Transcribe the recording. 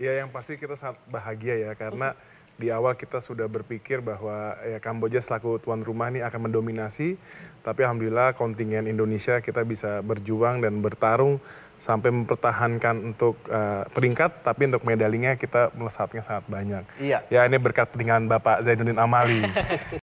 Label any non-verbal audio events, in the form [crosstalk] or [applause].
Ya yang pasti kita sangat bahagia ya karena di awal kita sudah berpikir bahwa ya Kamboja selaku tuan rumah ini akan mendominasi, tapi alhamdulillah kontingen Indonesia kita bisa berjuang dan bertarung sampai mempertahankan untuk uh, peringkat, tapi untuk medalinya kita melesatnya sangat banyak. Iya. Ya ini berkat peninggalan Bapak Zainuddin Amali. [laughs]